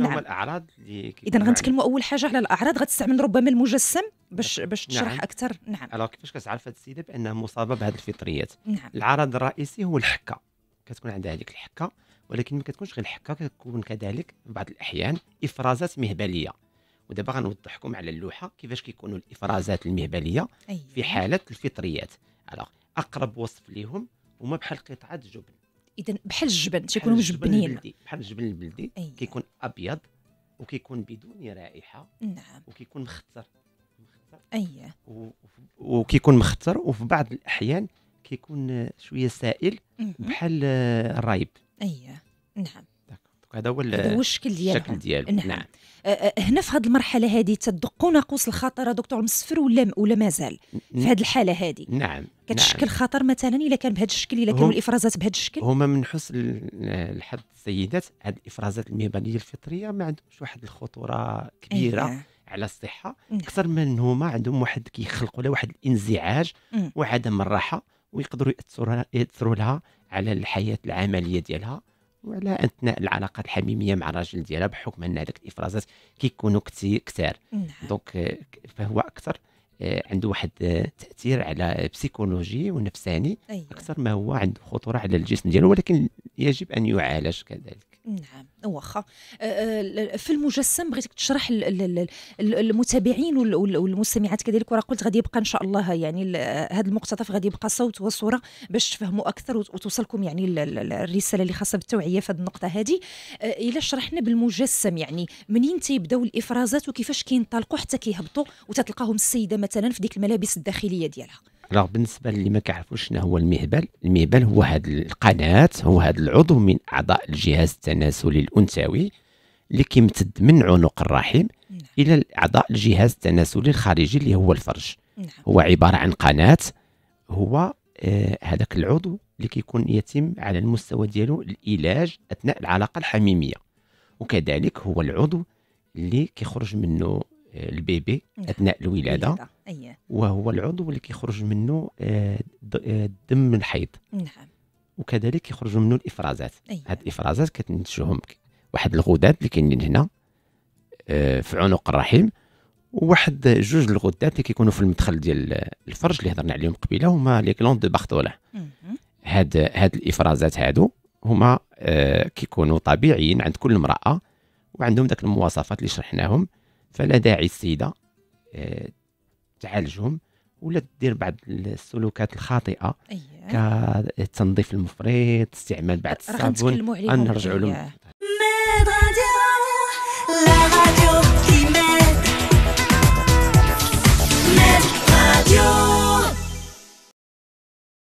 شنو نعم. هما الاعراض اللي اذا غنتكلموا يعني اول حاجه على الاعراض غتستعمل ربما المجسم باش نعم. باش تشرح نعم. اكثر نعم الوغ كيفاش كتعرف هذه السيده بانها مصابه بهذه الفطريات نعم. العرض الرئيسي هو الحكه كتكون عندها هذيك الحكه ولكن ما كتكونش غير الحكه كتكون كذلك في بعض الاحيان افرازات مهبليه ودابا غنوضح لكم على اللوحه كيفاش كيكونوا الافرازات المهبليه أيوة. في حاله الفطريات الوغ اقرب وصف ليهم هما بحال قطعه جبن اذا بحال الجبن تيكونوا مجبنين بحال الجبن البلدي أيوة. كيكون ابيض وكيكون بدون رائحه نعم وكيكون مختصر مختصر اييه وكيكون مختصر وفي بعض الاحيان كيكون شويه سائل بحال آه، الرايب اييه نعم هذا هو الشكل ديالو ديال نعم, نعم. أه، أه، هنا في هذه المرحله هذه تدقوا ناقوس الخطر دكتور مسفر ولا ولا مازال في هذه الحاله هذه نعم كتشكل نعم. خطر مثلا الا كان بهذا الشكل الا كانوا الافرازات بهذا الشكل هما من حسن الحظ السيدات هذه الافرازات الميبانيه الفطريه ما عندهمش واحد الخطوره كبيره أيها. على الصحه إيه. اكثر من هما عندهم واحد كيخلقوا لها واحد الانزعاج إيه. وعدم الراحه ويقدروا ياثروا لها على الحياه العمليه ديالها وعلى انتناء العلاقات الحميميه مع الراجل ديالها بحكم ان هذاك الافرازات كيكونوا كثار دونك نعم. euh, فهو اكثر آه، عنده واحد آه، تاثير على بسيكولوجي ونفساني أيوة. اكثر ما هو عنده خطوره على الجسم ديالو ولكن يجب ان يعالج كذلك نعم واخا أه، أه، في المجسم بغيتك تشرح المتابعين والمستمعات كذلك وراه قلت غادي يبقى ان شاء الله يعني هذا المقتطف غادي يبقى صوت وصوره باش تفهموا اكثر وتوصلكم يعني الرساله اللي خاصه بالتوعيه في هذه النقطه هذه أه، الا شرحنا بالمجسم يعني منين تيبداو الافرازات وكيفاش كينطلقوا حتى كيهبطوا وتتلقاهم السيده مثلا في ديك الملابس الداخليه ديالها راه بالنسبه للي ما كيعرفوش شنو هو المهبل المهبل هو هذا القناه هو هذا العضو من اعضاء الجهاز التناسلي الانثوي اللي كيمتد من عنق الرحم نعم. الى اعضاء الجهاز التناسلي الخارجي اللي هو الفرج نعم. هو عباره عن قناه هو آه، هذاك آه العضو اللي كيكون يتم على المستوى ديالو العلاج اثناء العلاقه الحميميه وكذلك هو العضو اللي كيخرج منه آه، البيبي نعم. اثناء الولاده أيه. وهو العضو اللي كيخرج منه آه، آه، الدم الحيض نعم وكذلك يخرج منه الافرازات أيوة. هاد الافرازات كتنتجهم واحد الغدد اللي كاينين هنا آه، في عنق الرحم وواحد جوج الغدات اللي كيكونوا في المدخل ديال الفرج اللي هضرنا عليهم قبيله هما لي كلون دو باختولا هاد هاد الافرازات هادو هما كيكونوا طبيعيين عند كل امراه وعندهم داك المواصفات اللي شرحناهم فلا داعي السيده تعالجهم ولا دير بعض السلوكات الخاطئه أيه. كتنظيف المفرط استعمال بعض الصابون نرجعوا لهم